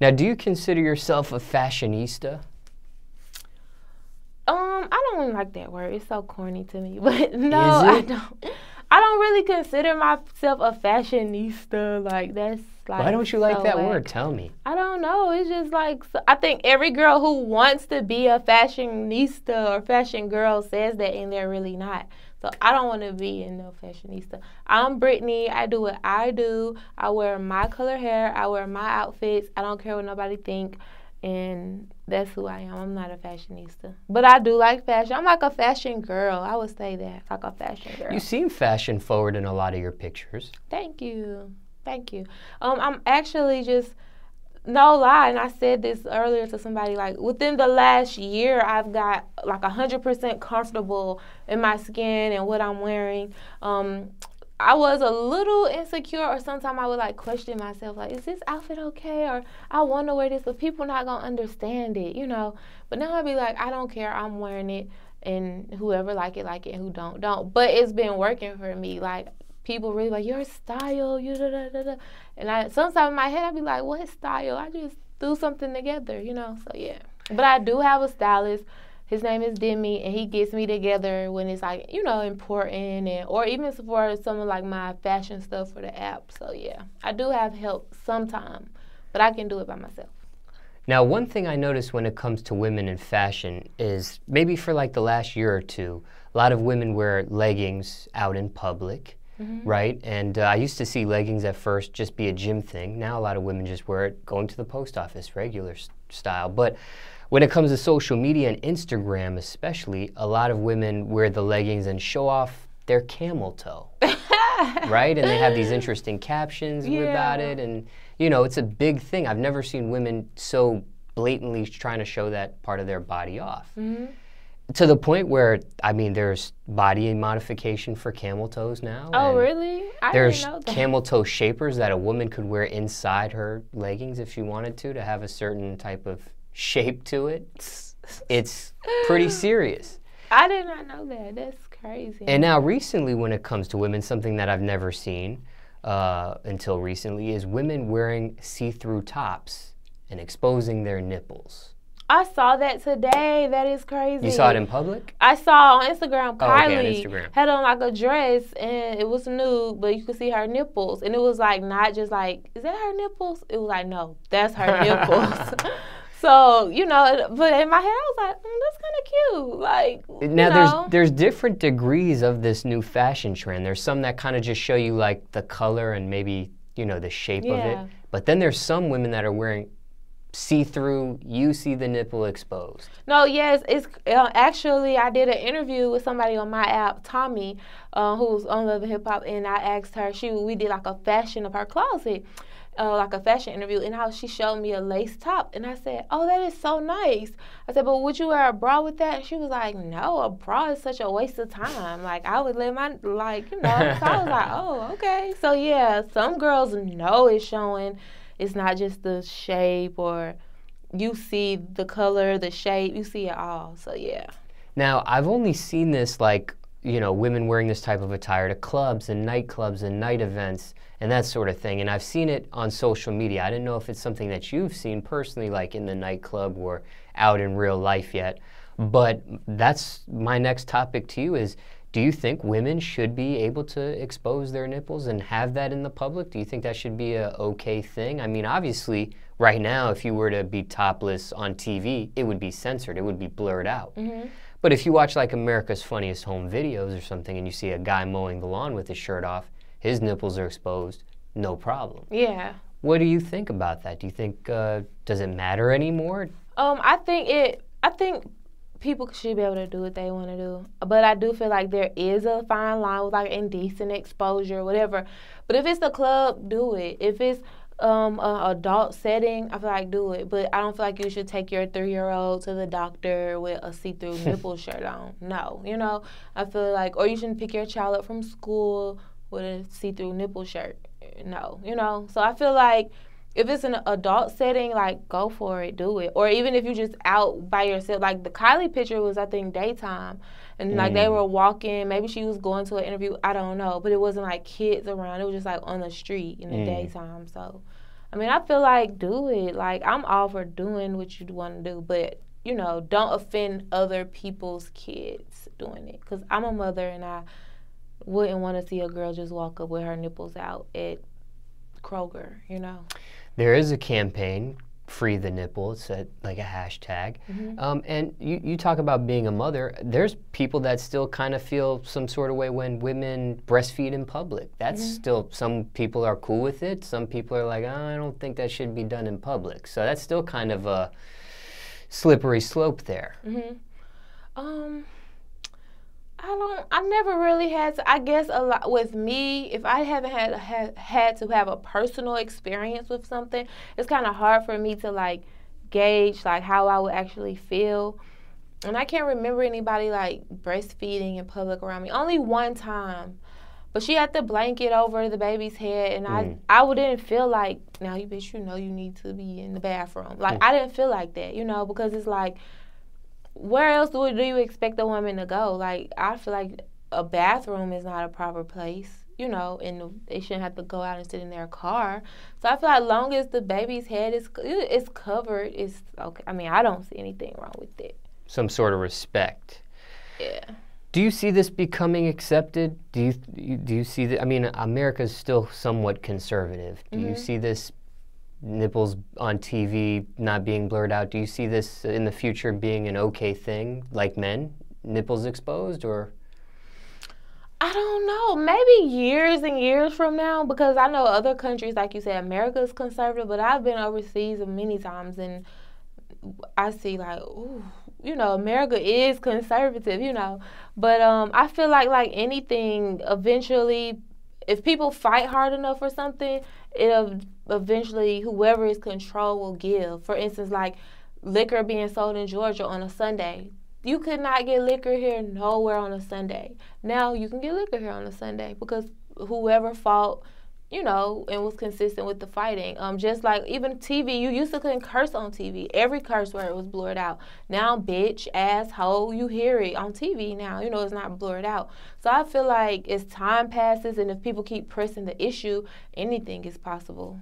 Now, do you consider yourself a fashionista? Um, I don't like that word. It's so corny to me. But no, I don't. I don't really consider myself a fashionista. Like that's like, Why don't you like so that like, word? Tell me. I don't know. It's just like I think every girl who wants to be a fashionista or fashion girl says that, and they're really not. So I don't want to be in no fashionista. I'm Brittany. I do what I do. I wear my color hair. I wear my outfits. I don't care what nobody think. And that's who I am. I'm not a fashionista, but I do like fashion. I'm like a fashion girl. I would say that, like a fashion girl. You seem fashion forward in a lot of your pictures. Thank you. Thank you. Um, I'm actually just no lie, and I said this earlier to somebody. Like within the last year, I've got like hundred percent comfortable in my skin and what I'm wearing. Um, I was a little insecure, or sometimes I would like question myself, like, is this outfit okay? Or I want to wear this, but people not gonna understand it, you know. But now I'd be like, I don't care, I'm wearing it, and whoever like it, like it, and who don't, don't. But it's been working for me. Like people really like your style, you da da da da. And I sometimes in my head I'd be like, what style? I just threw something together, you know. So yeah, but I do have a stylist. His name is Demi, and he gets me together when it's like you know important, and or even for some of like my fashion stuff for the app. So yeah, I do have help sometime, but I can do it by myself. Now, one thing I notice when it comes to women in fashion is maybe for like the last year or two, a lot of women wear leggings out in public. Mm-hmm. right? And uh, I used to see leggings at first just be a gym thing. Now a lot of women just wear it going to the post office, regular s- style. But when it comes to social media and Instagram, especially, a lot of women wear the leggings and show off their camel toe, right? And they have these interesting captions yeah. about it. And, you know, it's a big thing. I've never seen women so blatantly trying to show that part of their body off. Mm-hmm to the point where I mean, there's body modification for camel toes now. Oh, really? I there's camel toe shapers that a woman could wear inside her leggings if she wanted to to have a certain type of shape to it. It's pretty serious. I did not know that. That's crazy. And now, recently, when it comes to women, something that I've never seen uh, until recently is women wearing see-through tops and exposing their nipples. I saw that today. That is crazy. You saw it in public? I saw on Instagram. Kylie oh, okay, on Instagram. had on like a dress and it was nude, but you could see her nipples. And it was like not just like, is that her nipples? It was like, no, that's her nipples. so you know, but in my head I was like, mm, that's kind of cute. Like now know. there's there's different degrees of this new fashion trend. There's some that kind of just show you like the color and maybe you know the shape yeah. of it. But then there's some women that are wearing see through. You see the nipple exposed. No, yes, it's uh, actually I did an interview with somebody on my app, Tommy, uh, who's on Love and Hip Hop, and I asked her. She we did like a fashion of her closet. Uh, like a fashion interview, and how she showed me a lace top, and I said, "Oh, that is so nice." I said, "But would you wear a bra with that?" And she was like, "No, a bra is such a waste of time. Like I would let my like you know." so I was like, "Oh, okay." So yeah, some girls know it's showing it's not just the shape or you see the color, the shape, you see it all. So yeah. Now I've only seen this like you know women wearing this type of attire to clubs and nightclubs and night events and that sort of thing. And I've seen it on social media. I didn't know if it's something that you've seen personally, like in the nightclub or out in real life yet. But that's my next topic to you is do you think women should be able to expose their nipples and have that in the public? Do you think that should be a okay thing? I mean, obviously, right now, if you were to be topless on TV, it would be censored. It would be blurred out. Mm-hmm. But if you watch like America's Funniest Home Videos or something, and you see a guy mowing the lawn with his shirt off, his nipples are exposed, no problem. Yeah. What do you think about that? Do you think uh, does it matter anymore? Um, I think it. I think people should be able to do what they want to do. But I do feel like there is a fine line with like indecent exposure, whatever. But if it's the club, do it. If it's um an adult setting, I feel like do it. But I don't feel like you should take your three year old to the doctor with a see through nipple shirt on. No, you know, I feel like, or you shouldn't pick your child up from school with a see through nipple shirt. No, you know. So I feel like if it's an adult setting, like go for it, do it. Or even if you're just out by yourself, like the Kylie picture was, I think, daytime, and like mm. they were walking. Maybe she was going to an interview. I don't know, but it wasn't like kids around. It was just like on the street in the mm. daytime. So, I mean, I feel like do it. Like I'm all for doing what you want to do, but you know, don't offend other people's kids doing it. Cause I'm a mother and I wouldn't want to see a girl just walk up with her nipples out at Kroger, you know? There is a campaign, Free the Nipple, it's a, like a hashtag. Mm-hmm. Um, and you, you talk about being a mother, there's people that still kind of feel some sort of way when women breastfeed in public. That's mm-hmm. still, some people are cool with it, some people are like, oh, I don't think that should be done in public. So that's still kind of a slippery slope there. Mm-hmm. Um, I don't. I never really had. To, I guess a lot with me. If I haven't had ha, had to have a personal experience with something, it's kind of hard for me to like gauge like how I would actually feel. And I can't remember anybody like breastfeeding in public around me. Only one time, but she had the blanket over the baby's head, and mm. I I didn't feel like now you bitch. You know you need to be in the bathroom. Like mm. I didn't feel like that, you know, because it's like where else do, do you expect a woman to go? Like, I feel like a bathroom is not a proper place, you know, and they shouldn't have to go out and sit in their car. So I feel like long as the baby's head is is covered, it's okay. I mean, I don't see anything wrong with it. Some sort of respect. Yeah. Do you see this becoming accepted? Do you do you see that? I mean, America's still somewhat conservative. Do mm-hmm. you see this nipples on TV not being blurred out, do you see this in the future being an okay thing, like men, nipples exposed, or? I don't know. Maybe years and years from now, because I know other countries, like you said, America is conservative, but I've been overseas many times and I see like, ooh, you know, America is conservative, you know. But um, I feel like like anything, eventually if people fight hard enough for something, it'll eventually whoever is control will give. For instance, like liquor being sold in Georgia on a Sunday. You could not get liquor here nowhere on a Sunday. Now you can get liquor here on a Sunday because whoever fought you know, and was consistent with the fighting. Um, just like even TV, you used to couldn't curse on TV. Every curse word was blurred out. Now, bitch, asshole, you hear it on TV now. You know, it's not blurred out. So I feel like as time passes and if people keep pressing the issue, anything is possible.